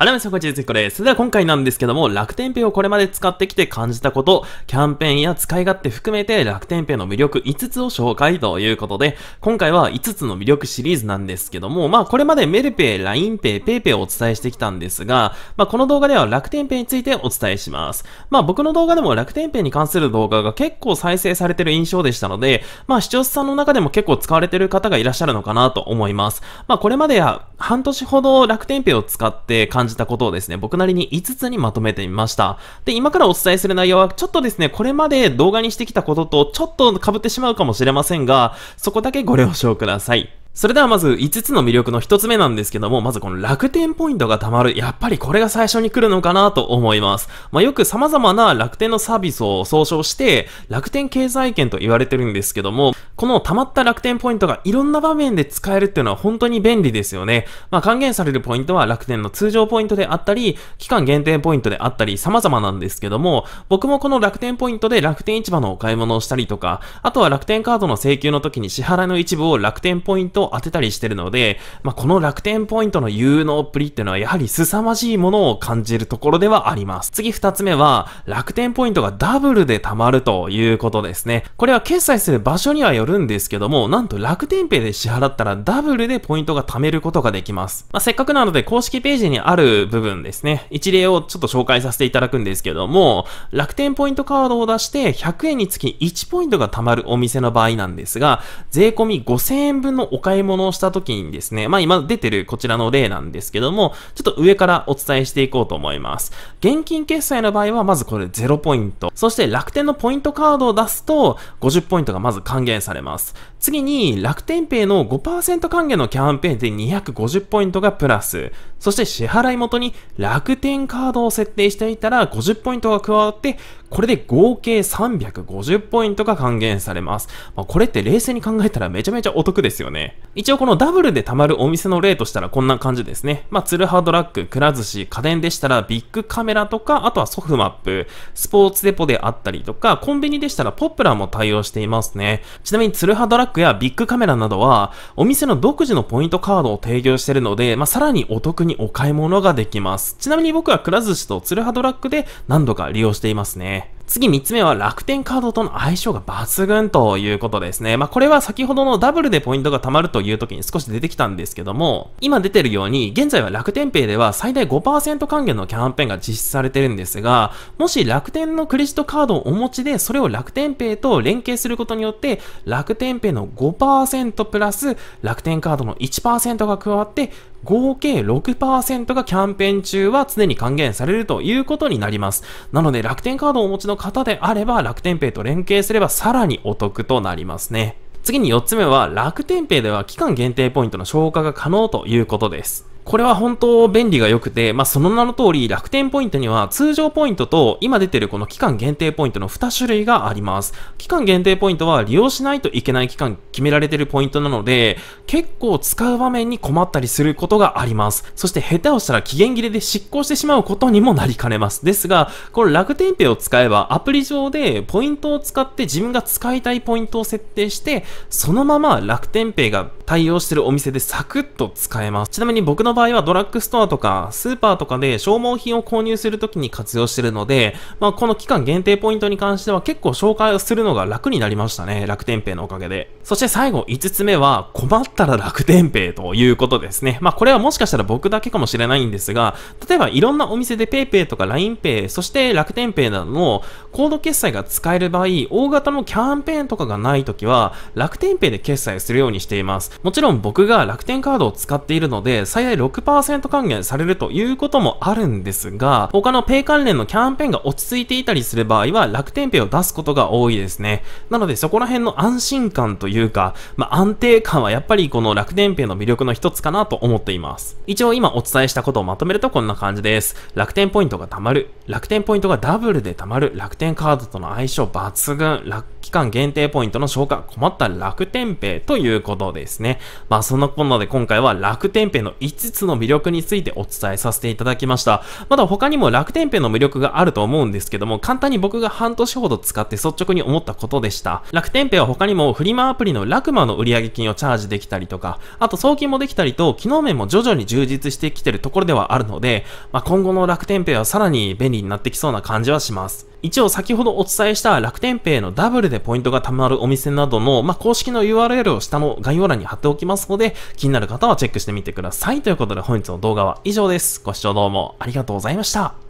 あらめさんこんにちは、これ。それでは今回なんですけども、楽天ペイをこれまで使ってきて感じたこと、キャンペーンや使い勝手含めて楽天ペイの魅力5つを紹介ということで、今回は5つの魅力シリーズなんですけども、まあこれまでメルペイ、ラインペイ、ペイペイをお伝えしてきたんですが、まあこの動画では楽天ペイについてお伝えします。まあ僕の動画でも楽天ペイに関する動画が結構再生されてる印象でしたので、まあ視聴者さんの中でも結構使われてる方がいらっしゃるのかなと思います。まあこれまで半年ほど楽天ペイを使って感じ感じたことをですね、僕なりに5つにまとめてみました。で、今からお伝えする内容は、ちょっとですね、これまで動画にしてきたこととちょっと被ってしまうかもしれませんが、そこだけご了承ください。それではまず5つの魅力の1つ目なんですけども、まずこの楽天ポイントが貯まる。やっぱりこれが最初に来るのかなと思います。まあ、よく様々な楽天のサービスを総称して、楽天経済圏と言われてるんですけども、この溜まった楽天ポイントがいろんな場面で使えるっていうのは本当に便利ですよね。まあ、還元されるポイントは楽天の通常ポイントであったり、期間限定ポイントであったり様々なんですけども、僕もこの楽天ポイントで楽天市場のお買い物をしたりとか、あとは楽天カードの請求の時に支払いの一部を楽天ポイント当てたりしてるので、まあ、この楽天ポイントの有能っぷりっていうのはやはり凄まじいものを感じるところではあります。次二つ目は、楽天ポイントがダブルで貯まるということですね。これは決済する場所にはよるんですけども、なんと楽天ペイで支払ったらダブルでポイントが貯めることができます。まあ、せっかくなので公式ページにある部分ですね、一例をちょっと紹介させていただくんですけども、楽天ポイントカードを出して100円につき1ポイントが貯まるお店の場合なんですが、税込み5000円分のお買い買い物をした時にですね、まあ今出てるこちらの例なんですけども、ちょっと上からお伝えしていこうと思います。現金決済の場合は、まずこれ0ポイント。そして楽天のポイントカードを出すと、50ポイントがまず還元されます。次に、楽天ペイの5%還元のキャンペーンで250ポイントがプラス。そして支払い元に楽天カードを設定していたら50ポイントが加わって、これで合計350ポイントが還元されます。まあ、これって冷静に考えたらめちゃめちゃお得ですよね。一応このダブルで貯まるお店の例としたらこんな感じですね。まあ、ツルハドラッグ、くら寿司、家電でしたらビッグカメラとか、あとはソフマップ、スポーツデポであったりとか、コンビニでしたらポップラーも対応していますね。ちなみにツルハドラッグやビッグカメラなどは、お店の独自のポイントカードを提供しているので、まあ、さらにお得にお買い物ができます。ちなみに僕はくら寿司とツルハドラッグで何度か利用していますね。次3つ目は楽天カードとの相性が抜群ということですね。まあ、これは先ほどのダブルでポイントが貯まるという時に少し出てきたんですけども、今出てるように、現在は楽天ペイでは最大5%還元のキャンペーンが実施されてるんですが、もし楽天のクレジットカードをお持ちで、それを楽天ペイと連携することによって、楽天ペイの5%プラス楽天カードの1%が加わって、合計6%がキャンペーン中は常に還元されるということになります。なので楽天カードをお持ちの方であれば楽天ペイと連携すればさらにお得となりますね。次に4つ目は楽天ペイでは期間限定ポイントの消化が可能ということです。これは本当便利が良くて、まあ、その名の通り楽天ポイントには通常ポイントと今出てるこの期間限定ポイントの2種類があります。期間限定ポイントは利用しないといけない期間決められてるポイントなので、結構使う場面に困ったりすることがあります。そして下手をしたら期限切れで失効してしまうことにもなりかねます。ですが、この楽天ペイを使えばアプリ上でポイントを使って自分が使いたいポイントを設定して、そのまま楽天ペイが対応してるお店でサクッと使えます。ちなみに僕の場合はドラッグストアとかスーパーとかで消耗品を購入するときに活用してるので、まあこの期間限定ポイントに関しては結構紹介をするのが楽になりましたね。楽天ペイのおかげで。そして最後5つ目は困ったら楽天ペイということですね。まあこれはもしかしたら僕だけかもしれないんですが、例えばいろんなお店で PayPay とか LINEPay、そして楽天ペイなどのコード決済が使える場合、大型のキャンペーンとかがないときは楽天ペイで決済するようにしています。もちろん僕が楽天カードを使っているので、最大6%還元されるということもあるんですが、他のペイ関連のキャンペーンが落ち着いていたりする場合は、楽天ペイを出すことが多いですね。なので、そこら辺の安心感というか、まあ、安定感はやっぱりこの楽天ペイの魅力の一つかなと思っています。一応今お伝えしたことをまとめるとこんな感じです。楽天ポイントが貯まる。楽天ポイントがダブルで貯まる。楽天カードとの相性抜群。期間限定ポイントの消化。困った楽天ペイということですね。ね。まあそんなこんなで今回は楽天ペの5つの魅力についてお伝えさせていただきました。まだ他にも楽天ペの魅力があると思うんですけども、簡単に僕が半年ほど使って率直に思ったことでした。楽天ペは他にもフリマアプリのラクマの売上金をチャージできたりとか、あと送金もできたりと、機能面も徐々に充実してきてるところではあるので、まあ今後の楽天ペはさらに便利になってきそうな感じはします。一応先ほどお伝えした楽天ペイのダブルでポイントが貯まるお店などの、まあ、公式の URL を下の概要欄に貼っておきますので、気になる方はチェックしてみてください。ということで本日の動画は以上です。ご視聴どうもありがとうございました。